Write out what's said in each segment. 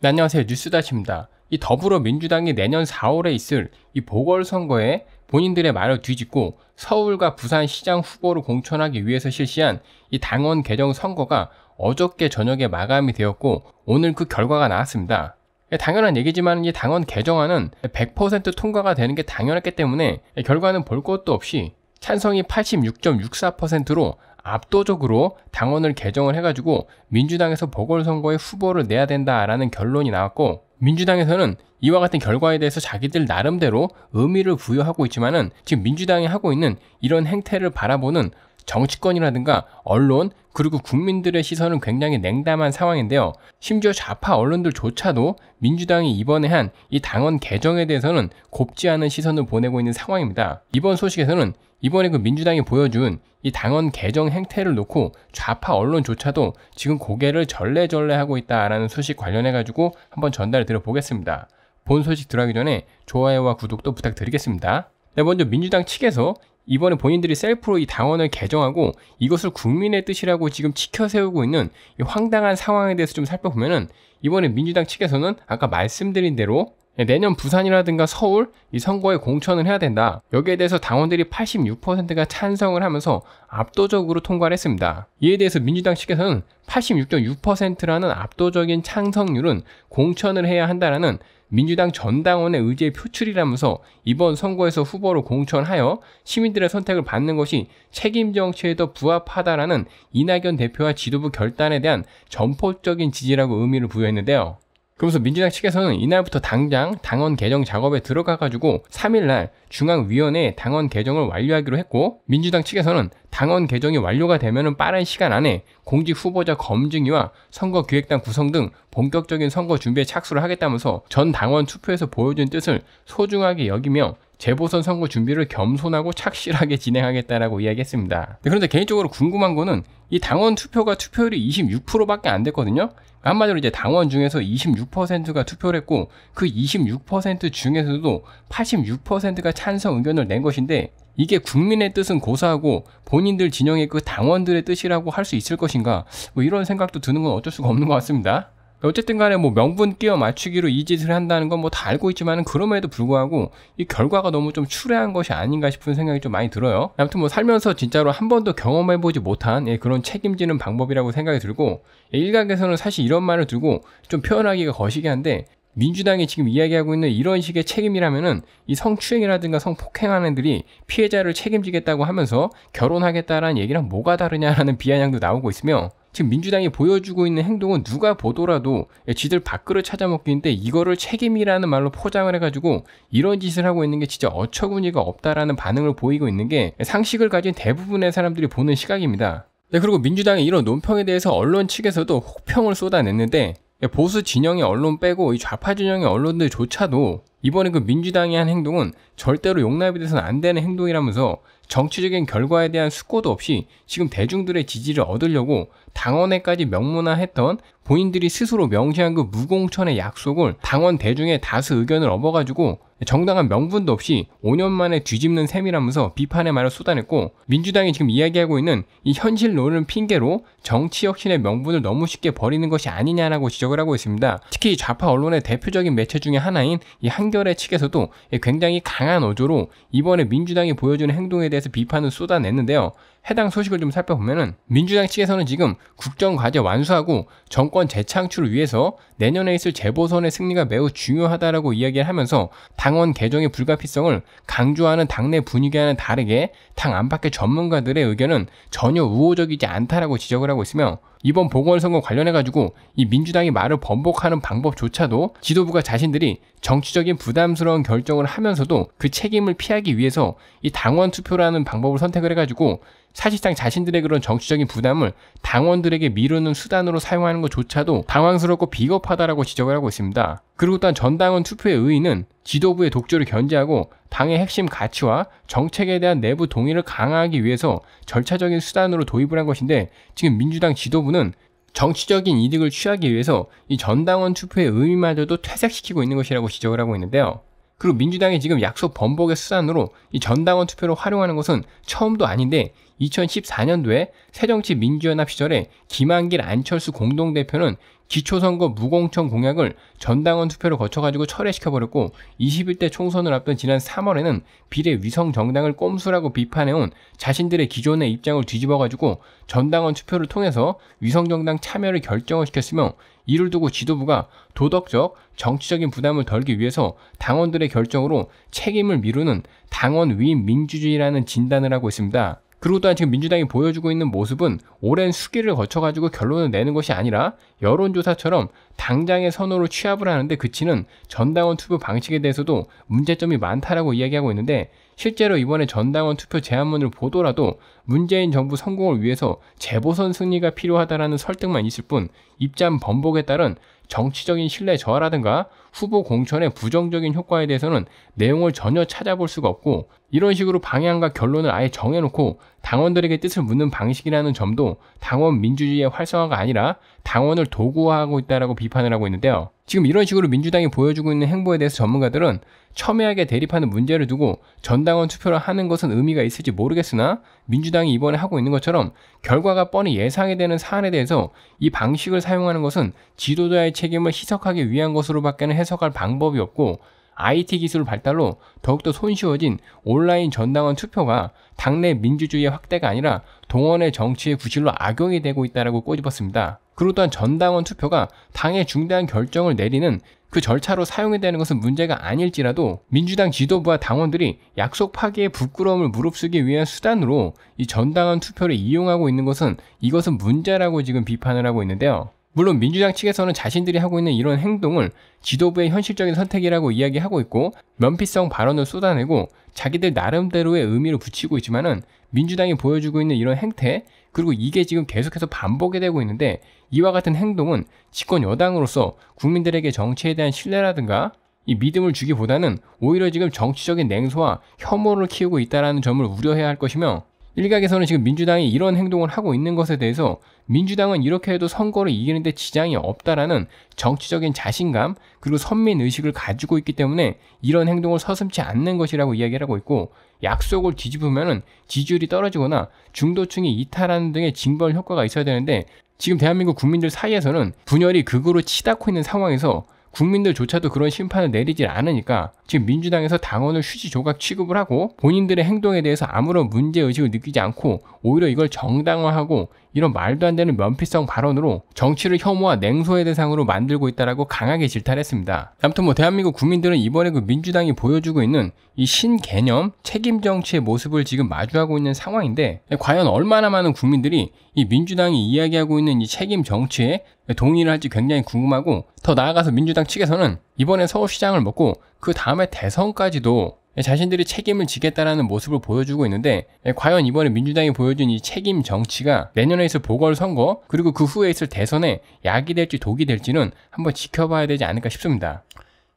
네, 안녕하세요. 뉴스다시입니다. 이 더불어민주당이 내년 4월에 있을 이 보궐선거에 본인들의 말을 뒤집고 서울과 부산시장 후보를 공천하기 위해서 실시한 이 당원 개정 선거가 어저께 저녁에 마감이 되었고 오늘 그 결과가 나왔습니다. 예, 당연한 얘기지만 이 당원 개정안은 100% 통과가 되는 게 당연했기 때문에 결과는 볼 것도 없이 찬성이 86.64%로 압도적으로 당원을 개정을 해가지고 민주당에서 보궐선거에 후보를 내야 된다라는 결론이 나왔고 민주당에서는 이와 같은 결과에 대해서 자기들 나름대로 의미를 부여하고 있지만은 지금 민주당이 하고 있는 이런 행태를 바라보는 정치권이라든가 언론 그리고 국민들의 시선은 굉장히 냉담한 상황인데요. 심지어 좌파 언론들조차도 민주당이 이번에 한 이 당원 개정에 대해서는 곱지 않은 시선을 보내고 있는 상황입니다. 이번 소식에서는 이번에 그 민주당이 보여준 이 당원 개정 행태를 놓고 좌파 언론조차도 지금 고개를 절레절레하고 있다라는 소식 관련해 가지고 한번 전달 드려보겠습니다. 본 소식 들어가기 전에 좋아요와 구독도 부탁드리겠습니다. 네, 먼저 민주당 측에서 이번에 본인들이 셀프로 이 당원을 개정하고 이것을 국민의 뜻이라고 지금 치켜 세우고 있는 이 황당한 상황에 대해서 좀 살펴보면은 이번에 민주당 측에서는 아까 말씀드린 대로 예, 내년 부산이라든가 서울 이 선거에 공천을 해야 된다. 여기에 대해서 당원들이 86%가 찬성을 하면서 압도적으로 통과를 했습니다. 이에 대해서 민주당 측에서는 86.6%라는 압도적인 찬성률은 공천을 해야 한다라는 민주당 전당원의 의지의 표출이라면서 이번 선거에서 후보로 공천하여 시민들의 선택을 받는 것이 책임 정치에 더 부합하다라는 이낙연 대표와 지도부 결단에 대한 전폭적인 지지라고 의미를 부여했는데요. 그러면서 민주당 측에서는 이날부터 당장 당원 개정 작업에 들어가가지고 3일날 중앙위원회 에 당원 개정을 완료하기로 했고 민주당 측에서는 당원 개정이 완료가 되면은 빠른 시간 안에 공직 후보자 검증위와 선거기획단 구성 등 본격적인 선거 준비에 착수를 하겠다면서 전 당원 투표에서 보여준 뜻을 소중하게 여기며 재보선 선거 준비를 겸손하고 착실하게 진행하겠다라고 이야기했습니다. 네, 그런데 개인적으로 궁금한 거는 이 당원 투표가 투표율이 26%밖에 안 됐거든요. 한마디로 이제 당원 중에서 26%가 투표를 했고 그 26% 중에서도 86%가 찬성 의견을 낸 것인데 이게 국민의 뜻은 고사하고 본인들 진영의 그 당원들의 뜻이라고 할 수 있을 것인가 뭐 이런 생각도 드는 건 어쩔 수가 없는 것 같습니다. 어쨌든 간에 뭐 명분 끼어 맞추기로 이 짓을 한다는 건 뭐 다 알고 있지만 그럼에도 불구하고 이 결과가 너무 좀 추레한 것이 아닌가 싶은 생각이 좀 많이 들어요. 아무튼 뭐 살면서 진짜로 한 번도 경험해보지 못한 예, 그런 책임지는 방법이라고 생각이 들고 예, 일각에서는 사실 이런 말을 들고 좀 표현하기가 거시기 한데 민주당이 지금 이야기하고 있는 이런 식의 책임이라면은 이 성추행이라든가 성폭행하는 애들이 피해자를 책임지겠다고 하면서 결혼하겠다라는 얘기랑 뭐가 다르냐라는 비아냥도 나오고 있으며 지금 민주당이 보여주고 있는 행동은 누가 보더라도 지들 밥그릇 찾아먹기인데 이거를 책임이라는 말로 포장을 해가지고 이런 짓을 하고 있는 게 진짜 어처구니가 없다라는 반응을 보이고 있는 게 상식을 가진 대부분의 사람들이 보는 시각입니다. 네, 그리고 민주당의 이런 논평에 대해서 언론 측에서도 혹평을 쏟아냈는데 보수 진영의 언론 빼고 이 좌파 진영의 언론들조차도 이번에 그 민주당이 한 행동은 절대로 용납이 돼서는 안 되는 행동이라면서 정치적인 결과에 대한 숙고도 없이 지금 대중들의 지지를 얻으려고 당원에까지 명문화했던 본인들이 스스로 명시한 그 무공천의 약속을 당원 대중의 다수 의견을 업어가지고 정당한 명분도 없이 5년 만에 뒤집는 셈이라면서 비판의 말을 쏟아냈고 민주당이 지금 이야기하고 있는 이 현실론을 핑계로 정치 혁신의 명분을 너무 쉽게 버리는 것이 아니냐라고 지적을 하고 있습니다. 특히 좌파 언론의 대표적인 매체 중의 하나인 이 한겨레 측에서도 굉장히 강한 어조로 이번에 민주당이 보여주는 행동에 대해서 비판을 쏟아냈는데요. 해당 소식을 좀 살펴보면은 민주당 측에서는 지금 국정 과제 완수하고 정권 재창출을 위해서 내년에 있을 재보선의 승리가 매우 중요하다라고 이야기를 하면서 당원 개정의 불가피성을 강조하는 당내 분위기와는 다르게 당 안팎의 전문가들의 의견은 전혀 우호적이지 않다라고 지적을 하고 있으며 이번 보궐선거 관련해가지고 이 민주당이 말을 번복하는 방법조차도 지도부가 자신들이 정치적인 부담스러운 결정을 하면서도 그 책임을 피하기 위해서 이 당원 투표라는 방법을 선택을 해가지고 사실상 자신들의 그런 정치적인 부담을 당원들에게 미루는 수단으로 사용하는 것조차도 당황스럽고 비겁하다라고 지적을 하고 있습니다. 그리고 또한 전당원 투표의 의의는 지도부의 독주를 견제하고 당의 핵심 가치와 정책에 대한 내부 동의를 강화하기 위해서 절차적인 수단으로 도입을 한 것인데 지금 민주당 지도부는 정치적인 이득을 취하기 위해서 이 전당원 투표의 의미마저도 퇴색시키고 있는 것이라고 지적을 하고 있는데요. 그리고 민주당이 지금 약속 번복의 수단으로 이 전당원 투표를 활용하는 것은 처음도 아닌데 2014년도에 새정치 민주연합 시절에 김한길 안철수 공동대표는 기초선거 무공천 공약을 전당원 투표를 거쳐가지고 철회시켜버렸고 21대 총선을 앞둔 지난 3월에는 비례 위성 정당을 꼼수라고 비판해온 자신들의 기존의 입장을 뒤집어가지고 전당원 투표를 통해서 위성 정당 참여를 결정을 시켰으며 이를 두고 지도부가 도덕적, 정치적인 부담을 덜기 위해서 당원들의 결정으로 책임을 미루는 당원 위임 민주주의라는 진단을 하고 있습니다. 그리고 또한 지금 민주당이 보여주고 있는 모습은 오랜 수기를 거쳐가지고 결론을 내는 것이 아니라 여론조사처럼 당장의 선호로 취합을 하는데 그치는 전당원 투표 방식에 대해서도 문제점이 많다라고 이야기하고 있는데 실제로 이번에 전당원 투표 제안문을 보더라도 문재인 정부 성공을 위해서 재보선 승리가 필요하다라는 설득만 있을 뿐 입장 번복에 따른 정치적인 신뢰 저하라든가 후보 공천의 부정적인 효과에 대해서는 내용을 전혀 찾아볼 수가 없고 이런 식으로 방향과 결론을 아예 정해놓고 당원들에게 뜻을 묻는 방식이라는 점도 당원 민주주의의 활성화가 아니라 당원을 도구화하고 있다라고 비판을 하고 있는데요. 지금 이런 식으로 민주당이 보여주고 있는 행보에 대해서 전문가들은 첨예하게 대립하는 문제를 두고 전당원 투표를 하는 것은 의미가 있을지 모르겠으나 민주당이 이번에 하고 있는 것처럼 결과가 뻔히 예상이 되는 사안에 대해서 이 방식을 사용하는 것은 지도자의 책임을 희석하기 위한 것으로밖에는 해석할 방법이 없고 IT 기술 발달로 더욱더 손쉬워진 온라인 전당원 투표가 당내 민주주의의 확대가 아니라 동원의 정치의 구실로 악용이 되고 있다라고 꼬집었습니다. 그리고 또한 전당원 투표가 당의 중대한 결정을 내리는 그 절차로 사용이 되는 것은 문제가 아닐지라도 민주당 지도부와 당원들이 약속 파기의 부끄러움을 무릅쓰기 위한 수단으로 이 전당원 투표를 이용하고 있는 것은 이것은 문제라고 지금 비판을 하고 있는데요. 물론 민주당 측에서는 자신들이 하고 있는 이런 행동을 지도부의 현실적인 선택이라고 이야기하고 있고 면피성 발언을 쏟아내고 자기들 나름대로의 의미를 붙이고 있지만은 민주당이 보여주고 있는 이런 행태 그리고 이게 지금 계속해서 반복이 되고 있는데 이와 같은 행동은 집권 여당으로서 국민들에게 정치에 대한 신뢰라든가 이 믿음을 주기보다는 오히려 지금 정치적인 냉소와 혐오를 키우고 있다라는 점을 우려해야 할 것이며 일각에서는 지금 민주당이 이런 행동을 하고 있는 것에 대해서 민주당은 이렇게 해도 선거를 이기는데 지장이 없다라는 정치적인 자신감 그리고 선민 의식을 가지고 있기 때문에 이런 행동을 서슴지 않는 것이라고 이야기를 하고 있고 약속을 뒤집으면은 지지율이 떨어지거나 중도층이 이탈하는 등의 징벌 효과가 있어야 되는데 지금 대한민국 국민들 사이에서는 분열이 극으로 치닫고 있는 상황에서 국민들조차도 그런 심판을 내리질 않으니까 지금 민주당에서 당원을 휴지 조각 취급을 하고 본인들의 행동에 대해서 아무런 문제 의식을 느끼지 않고 오히려 이걸 정당화하고 이런 말도 안 되는 면피성 발언으로 정치를 혐오와 냉소의 대상으로 만들고 있다라고 강하게 질타했습니다. 아무튼 뭐 대한민국 국민들은 이번에 그 민주당이 보여주고 있는 이 신개념 책임 정치의 모습을 지금 마주하고 있는 상황인데 과연 얼마나 많은 국민들이 이 민주당이 이야기하고 있는 이 책임 정치에 동의를 할지 굉장히 궁금하고 더 나아가서 민주당 민주당 측에서는 이번에 서울시장을 먹고 그 다음에 대선까지도 자신들이 책임을 지겠다라는 모습을 보여주고 있는데 예, 과연 이번에 민주당이 보여준 이 책임 정치가 내년에 있을 보궐선거 그리고 그 후에 있을 대선에 약이 될지 독이 될지는 한번 지켜봐야 되지 않을까 싶습니다.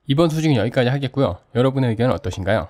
이번 소식은 여기까지 하겠고요. 여러분의 의견은 어떠신가요?